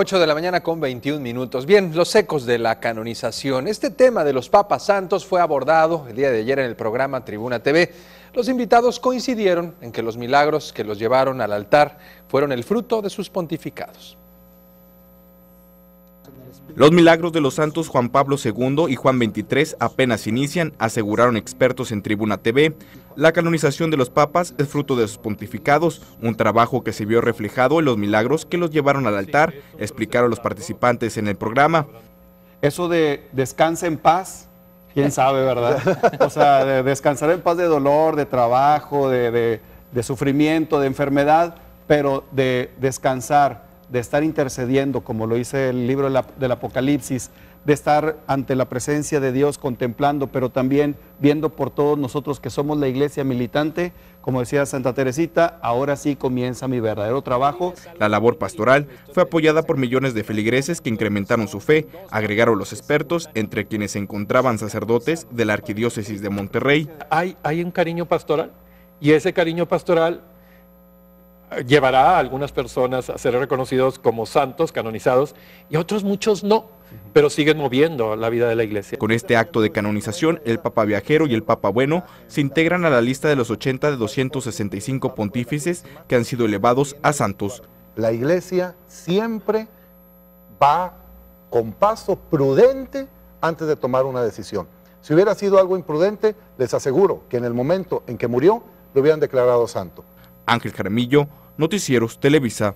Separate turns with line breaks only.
8 de la mañana con 21 minutos. Bien, los ecos de la canonización. Este tema de los papas santos fue abordado el día de ayer en el programa Tribuna TV. Los invitados coincidieron en que los milagros que los llevaron al altar fueron el fruto de sus pontificados.
Los milagros de los santos Juan Pablo II y Juan XXIII apenas inician, aseguraron expertos en Tribuna TV. La canonización de los papas es fruto de sus pontificados, un trabajo que se vio reflejado en los milagros que los llevaron al altar, explicaron los participantes en el programa. Eso de descansa en paz, quién sabe, ¿verdad?
O sea, de descansar en paz de dolor, de trabajo, de sufrimiento, de enfermedad, pero de descansar de estar intercediendo, como lo dice el libro del Apocalipsis, de estar ante la presencia de Dios contemplando, pero también viendo por todos nosotros que somos la iglesia
militante, como decía Santa Teresita, ahora sí comienza mi verdadero trabajo. La labor pastoral fue apoyada por millones de feligreses que incrementaron su fe, agregaron los expertos, entre quienes se encontraban sacerdotes de la Arquidiócesis de Monterrey. Hay, hay un cariño pastoral y ese cariño pastoral llevará a algunas personas a ser reconocidos como santos, canonizados, y otros muchos no, pero siguen moviendo la vida de la iglesia. Con este acto de canonización, el Papa Viajero y el Papa Bueno se integran a la lista de los 80 de 265 pontífices que han sido elevados a santos. La iglesia siempre va con paso prudente
antes de tomar una decisión. Si hubiera sido algo imprudente, les aseguro que en el momento en que murió, lo hubieran declarado santo.
Ángel Caramillo, Noticieros Televisa.